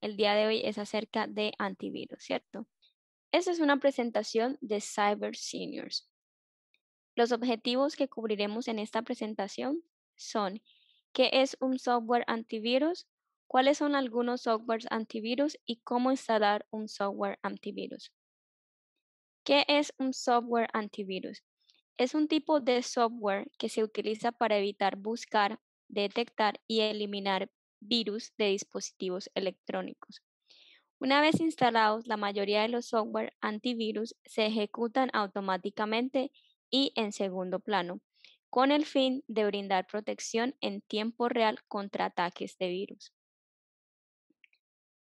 el día de hoy es acerca de antivirus, ¿cierto? Esta es una presentación de Cyber Seniors. Los objetivos que cubriremos en esta presentación son qué es un software antivirus, cuáles son algunos softwares antivirus y cómo instalar un software antivirus. ¿Qué es un software antivirus? Es un tipo de software que se utiliza para evitar buscar, detectar y eliminar virus de dispositivos electrónicos. Una vez instalados, la mayoría de los software antivirus se ejecutan automáticamente y en segundo plano, con el fin de brindar protección en tiempo real contra ataques de virus.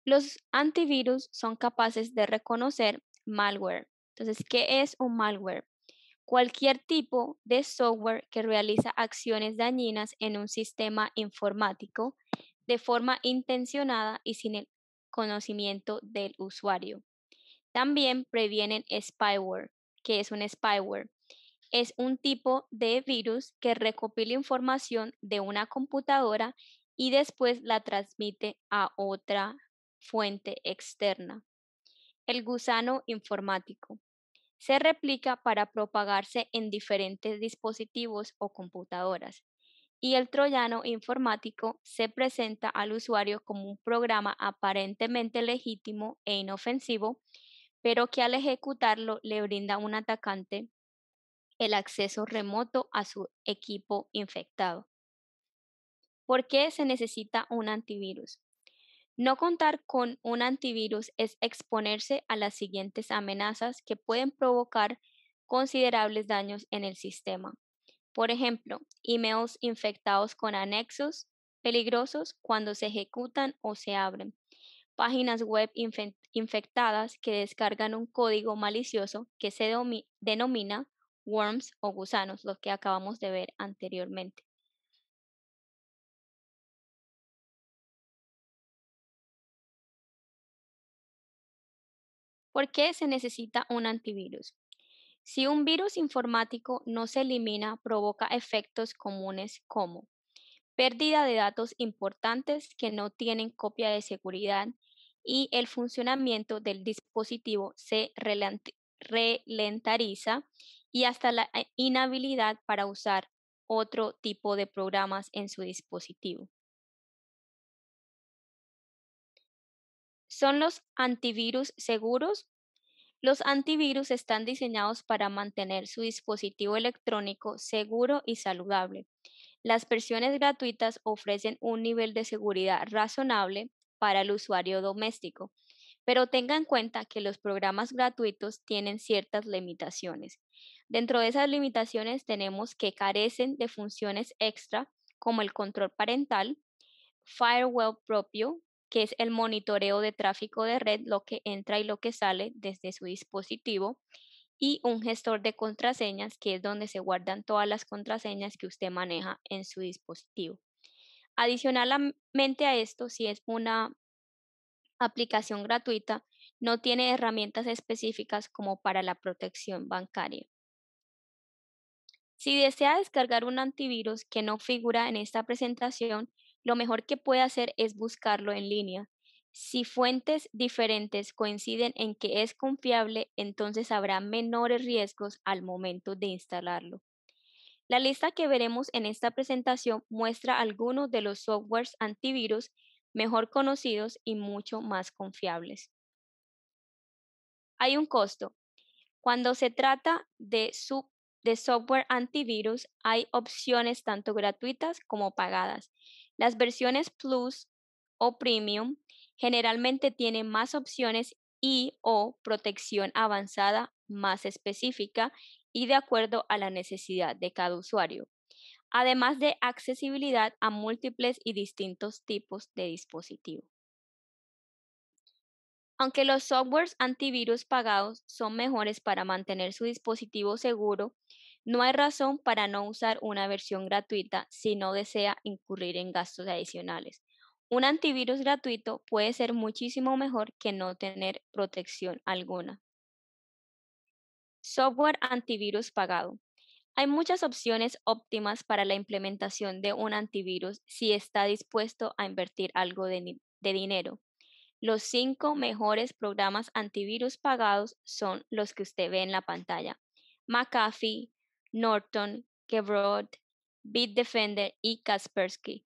Los antivirus son capaces de reconocer malware. Entonces, ¿qué es un malware? Cualquier tipo de software que realiza acciones dañinas en un sistema informático de forma intencionada y sin el conocimiento del usuario. También previenen spyware, que es un spyware. Es un tipo de virus que recopila información de una computadora y después la transmite a otra fuente externa. El gusano informático. Se replica para propagarse en diferentes dispositivos o computadoras y el troyano informático se presenta al usuario como un programa aparentemente legítimo e inofensivo, pero que al ejecutarlo le brinda a un atacante el acceso remoto a su equipo infectado. ¿Por qué se necesita un antivirus? No contar con un antivirus es exponerse a las siguientes amenazas que pueden provocar considerables daños en el sistema. Por ejemplo, emails infectados con anexos peligrosos cuando se ejecutan o se abren, páginas web infectadas que descargan un código malicioso que se denomina worms o gusanos, lo que acabamos de ver anteriormente. ¿Por qué se necesita un antivirus? Si un virus informático no se elimina, provoca efectos comunes como pérdida de datos importantes que no tienen copia de seguridad y el funcionamiento del dispositivo se relentariza y hasta la eh, inhabilidad para usar otro tipo de programas en su dispositivo. ¿Son los antivirus seguros? Los antivirus están diseñados para mantener su dispositivo electrónico seguro y saludable. Las versiones gratuitas ofrecen un nivel de seguridad razonable para el usuario doméstico, pero tenga en cuenta que los programas gratuitos tienen ciertas limitaciones. Dentro de esas limitaciones tenemos que carecen de funciones extra como el control parental, firewall propio, que es el monitoreo de tráfico de red, lo que entra y lo que sale desde su dispositivo, y un gestor de contraseñas, que es donde se guardan todas las contraseñas que usted maneja en su dispositivo. Adicionalmente a esto, si es una aplicación gratuita, no tiene herramientas específicas como para la protección bancaria. Si desea descargar un antivirus que no figura en esta presentación, lo mejor que puede hacer es buscarlo en línea. Si fuentes diferentes coinciden en que es confiable, entonces habrá menores riesgos al momento de instalarlo. La lista que veremos en esta presentación muestra algunos de los softwares antivirus mejor conocidos y mucho más confiables. Hay un costo. Cuando se trata de su de software antivirus hay opciones tanto gratuitas como pagadas. Las versiones Plus o Premium generalmente tienen más opciones y o protección avanzada más específica y de acuerdo a la necesidad de cada usuario, además de accesibilidad a múltiples y distintos tipos de dispositivo. Aunque los softwares antivirus pagados son mejores para mantener su dispositivo seguro, no hay razón para no usar una versión gratuita si no desea incurrir en gastos adicionales. Un antivirus gratuito puede ser muchísimo mejor que no tener protección alguna. Software antivirus pagado. Hay muchas opciones óptimas para la implementación de un antivirus si está dispuesto a invertir algo de, dinero. Los cinco mejores programas antivirus pagados son los que usted ve en la pantalla. McAfee, Norton, Kevrod, Bitdefender y Kaspersky.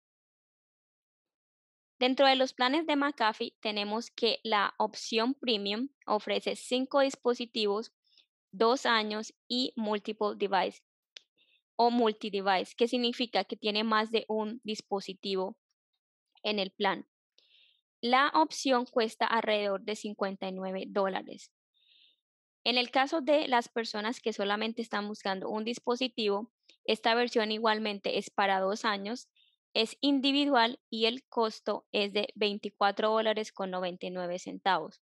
Dentro de los planes de McAfee tenemos que la opción premium ofrece cinco dispositivos, dos años y multiple device o multi-device, que significa que tiene más de un dispositivo en el plan. La opción cuesta alrededor de 59 dólares. En el caso de las personas que solamente están buscando un dispositivo, esta versión igualmente es para dos años, es individual y el costo es de $24.99. dólares con centavos.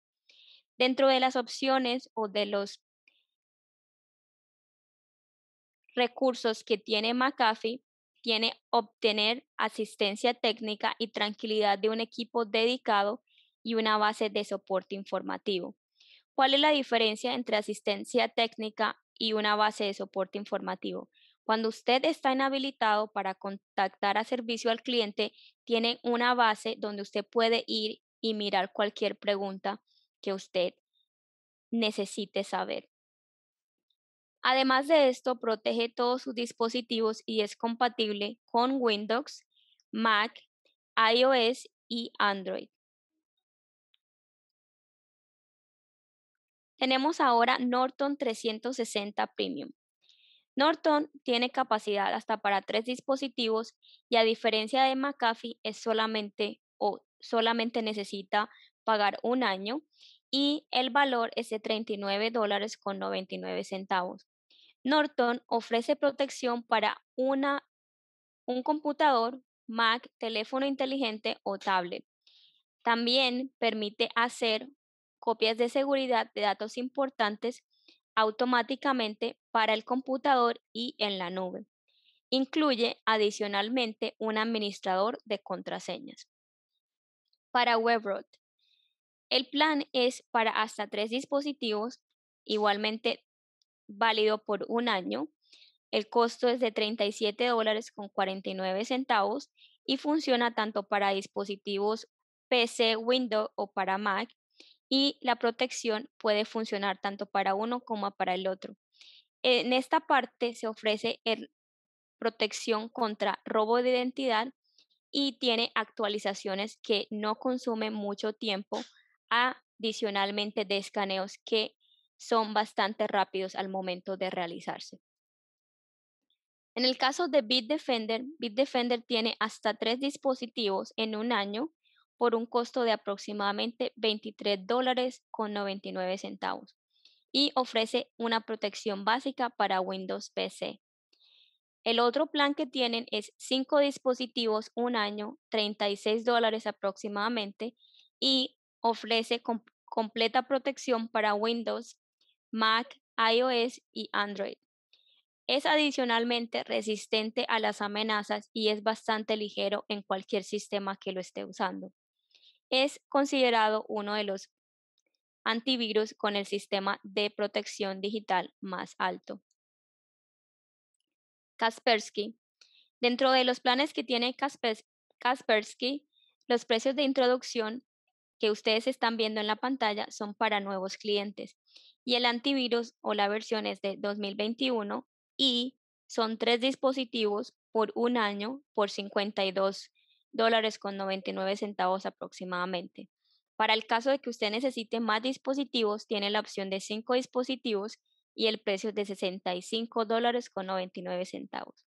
Dentro de las opciones o de los recursos que tiene McAfee, tiene obtener asistencia técnica y tranquilidad de un equipo dedicado y una base de soporte informativo. ¿Cuál es la diferencia entre asistencia técnica y una base de soporte informativo? Cuando usted está inhabilitado para contactar a servicio al cliente, tiene una base donde usted puede ir y mirar cualquier pregunta que usted necesite saber. Además de esto, protege todos sus dispositivos y es compatible con Windows, Mac, iOS y Android. Tenemos ahora Norton 360 Premium. Norton tiene capacidad hasta para tres dispositivos y a diferencia de McAfee es solamente o solamente necesita pagar un año y el valor es de $39.99. dólares con centavos. Norton ofrece protección para una, un computador, Mac, teléfono inteligente o tablet. También permite hacer copias de seguridad de datos importantes automáticamente para el computador y en la nube. Incluye adicionalmente un administrador de contraseñas. Para WebRoot, el plan es para hasta tres dispositivos, igualmente válido por un año. El costo es de 37 dólares con 49 centavos y funciona tanto para dispositivos PC, Windows o para Mac y la protección puede funcionar tanto para uno como para el otro. En esta parte se ofrece protección contra robo de identidad y tiene actualizaciones que no consumen mucho tiempo, adicionalmente de escaneos que son bastante rápidos al momento de realizarse. En el caso de Bitdefender, Bitdefender tiene hasta tres dispositivos en un año por un costo de aproximadamente $23.99 con centavos y ofrece una protección básica para Windows PC. El otro plan que tienen es 5 dispositivos un año, 36 aproximadamente, y ofrece completa protección para Windows, Mac, iOS y Android. Es adicionalmente resistente a las amenazas y es bastante ligero en cualquier sistema que lo esté usando es considerado uno de los antivirus con el sistema de protección digital más alto. Kaspersky. Dentro de los planes que tiene Kaspersky, los precios de introducción que ustedes están viendo en la pantalla son para nuevos clientes y el antivirus o la versión es de 2021 y son tres dispositivos por un año por 52 dólares con 99 centavos aproximadamente. Para el caso de que usted necesite más dispositivos, tiene la opción de 5 dispositivos y el precio es de 65 dólares con 99 centavos.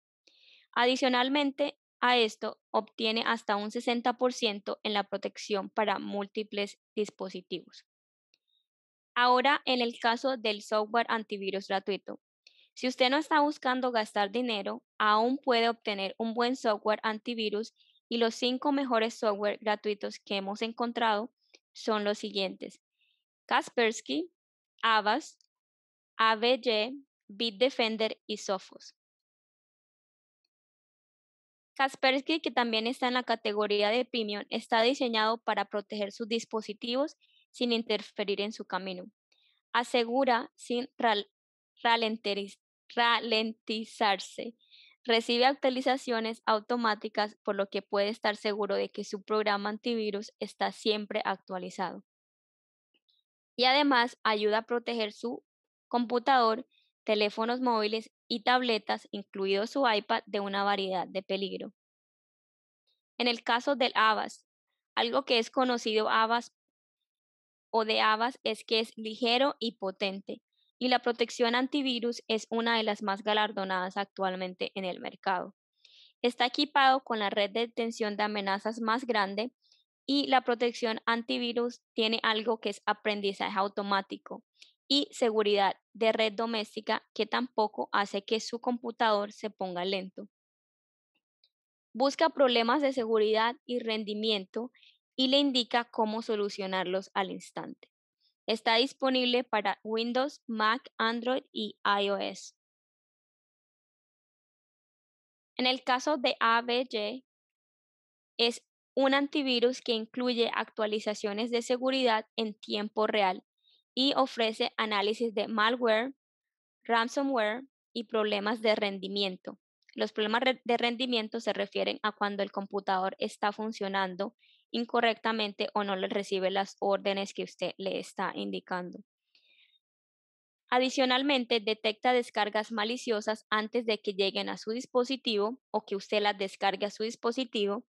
Adicionalmente a esto, obtiene hasta un 60% en la protección para múltiples dispositivos. Ahora, en el caso del software antivirus gratuito, si usted no está buscando gastar dinero, aún puede obtener un buen software antivirus y los cinco mejores software gratuitos que hemos encontrado son los siguientes. Kaspersky, Avast, AVG, Bitdefender y Sophos. Kaspersky, que también está en la categoría de Premium, está diseñado para proteger sus dispositivos sin interferir en su camino. Asegura sin ralentizarse Recibe actualizaciones automáticas, por lo que puede estar seguro de que su programa antivirus está siempre actualizado. Y además ayuda a proteger su computador, teléfonos móviles y tabletas, incluido su iPad, de una variedad de peligro. En el caso del AVAS, algo que es conocido Avast o de AVAS es que es ligero y potente, y la protección antivirus es una de las más galardonadas actualmente en el mercado. Está equipado con la red de detención de amenazas más grande y la protección antivirus tiene algo que es aprendizaje automático y seguridad de red doméstica que tampoco hace que su computador se ponga lento. Busca problemas de seguridad y rendimiento y le indica cómo solucionarlos al instante. Está disponible para Windows, Mac, Android y iOS. En el caso de AVG, es un antivirus que incluye actualizaciones de seguridad en tiempo real y ofrece análisis de malware, ransomware y problemas de rendimiento. Los problemas de rendimiento se refieren a cuando el computador está funcionando incorrectamente o no le recibe las órdenes que usted le está indicando. Adicionalmente, detecta descargas maliciosas antes de que lleguen a su dispositivo o que usted las descargue a su dispositivo.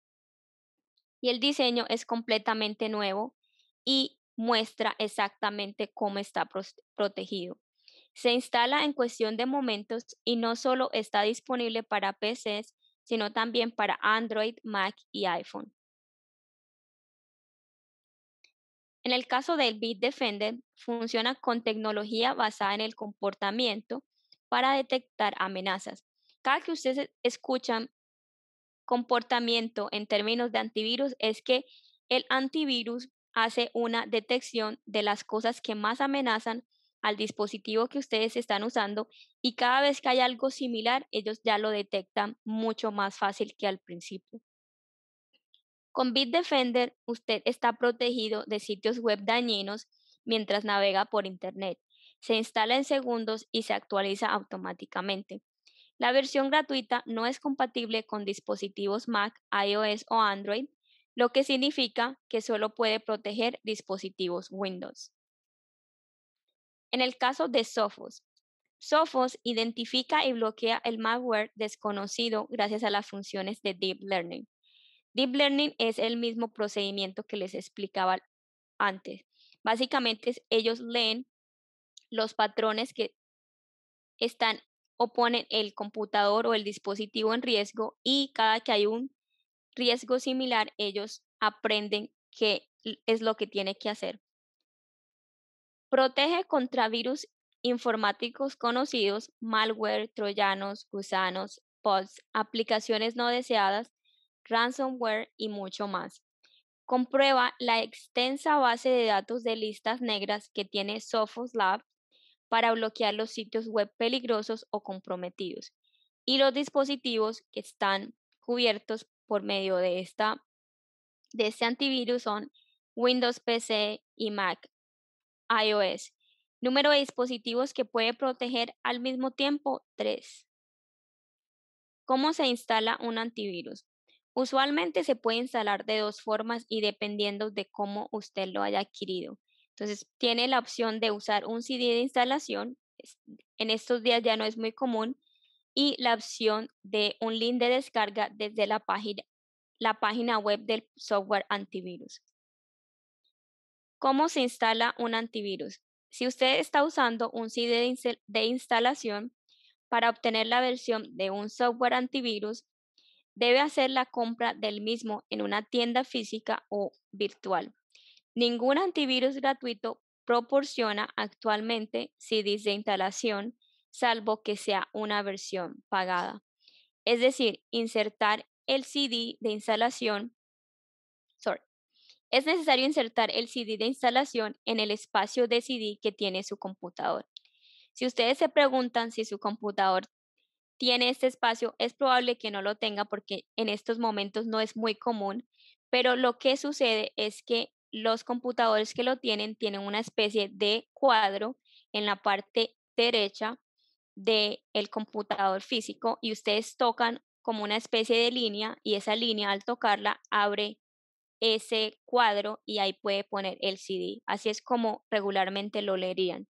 Y el diseño es completamente nuevo y muestra exactamente cómo está protegido. Se instala en cuestión de momentos y no solo está disponible para PCs, sino también para Android, Mac y iPhone. En el caso del Bitdefender funciona con tecnología basada en el comportamiento para detectar amenazas. Cada que ustedes e, escuchan comportamiento en términos de antivirus es que el antivirus hace una detección de las cosas que más amenazan al dispositivo que ustedes están usando y cada vez que hay algo similar, ellos ya lo detectan mucho más fácil que al principio. Con Bitdefender usted está protegido de sitios web dañinos mientras navega por Internet. Se instala en segundos y se actualiza automáticamente. La versión gratuita no es compatible con dispositivos Mac, iOS o Android, lo que significa que solo puede proteger dispositivos Windows. En el caso de Sophos, Sophos identifica y bloquea el malware desconocido gracias a las funciones de Deep Learning. Deep Learning es el mismo procedimiento que les explicaba antes. Básicamente ellos leen los patrones que están o ponen el computador o el dispositivo en riesgo y cada que hay un riesgo similar, ellos aprenden qué es lo que tiene que hacer. Protege contra virus informáticos conocidos, malware, troyanos, gusanos, bots, aplicaciones no deseadas ransomware y mucho más. Comprueba la extensa base de datos de listas negras que tiene Sophos Lab para bloquear los sitios web peligrosos o comprometidos y los dispositivos que están cubiertos por medio de, esta, de este antivirus son Windows PC y Mac, iOS. Número de dispositivos que puede proteger al mismo tiempo, 3. ¿Cómo se instala un antivirus? Usualmente se puede instalar de dos formas y dependiendo de cómo usted lo haya adquirido. Entonces, tiene la opción de usar un CD de instalación, en estos días ya no es muy común, y la opción de un link de descarga desde la página, la página web del software antivirus. ¿Cómo se instala un antivirus? Si usted está usando un CD de instalación para obtener la versión de un software antivirus, debe hacer la compra del mismo en una tienda física o virtual. Ningún antivirus gratuito proporciona actualmente CDs de instalación, salvo que sea una versión pagada. Es decir, insertar el CD de instalación, sorry, es necesario insertar el CD de instalación en el espacio de CD que tiene su computador. Si ustedes se preguntan si su computador tiene este espacio, es probable que no lo tenga porque en estos momentos no es muy común, pero lo que sucede es que los computadores que lo tienen tienen una especie de cuadro en la parte derecha del computador físico y ustedes tocan como una especie de línea y esa línea al tocarla abre ese cuadro y ahí puede poner el CD. Así es como regularmente lo leerían.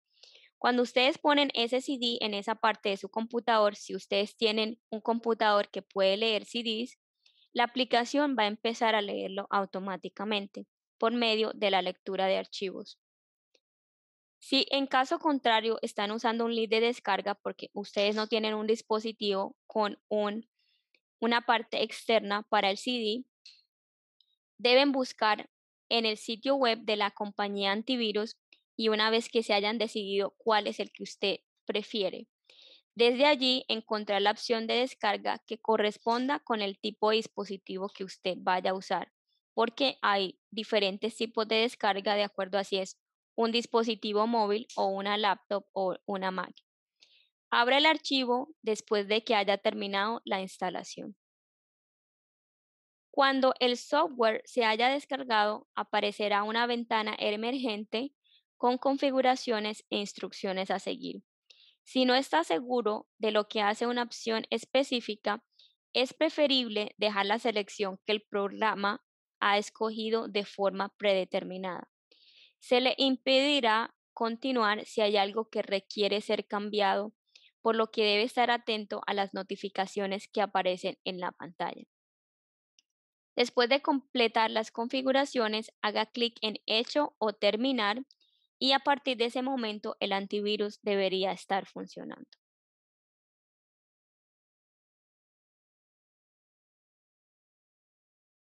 Cuando ustedes ponen ese CD en esa parte de su computador, si ustedes tienen un computador que puede leer CDs, la aplicación va a empezar a leerlo automáticamente por medio de la lectura de archivos. Si en caso contrario están usando un lead de descarga porque ustedes no tienen un dispositivo con un, una parte externa para el CD, deben buscar en el sitio web de la compañía antivirus y una vez que se hayan decidido cuál es el que usted prefiere. Desde allí encontrar la opción de descarga que corresponda con el tipo de dispositivo que usted vaya a usar, porque hay diferentes tipos de descarga de acuerdo a si es un dispositivo móvil o una laptop o una Mac. Abra el archivo después de que haya terminado la instalación. Cuando el software se haya descargado, aparecerá una ventana emergente con configuraciones e instrucciones a seguir. Si no está seguro de lo que hace una opción específica, es preferible dejar la selección que el programa ha escogido de forma predeterminada. Se le impedirá continuar si hay algo que requiere ser cambiado, por lo que debe estar atento a las notificaciones que aparecen en la pantalla. Después de completar las configuraciones, haga clic en Hecho o Terminar y a partir de ese momento el antivirus debería estar funcionando.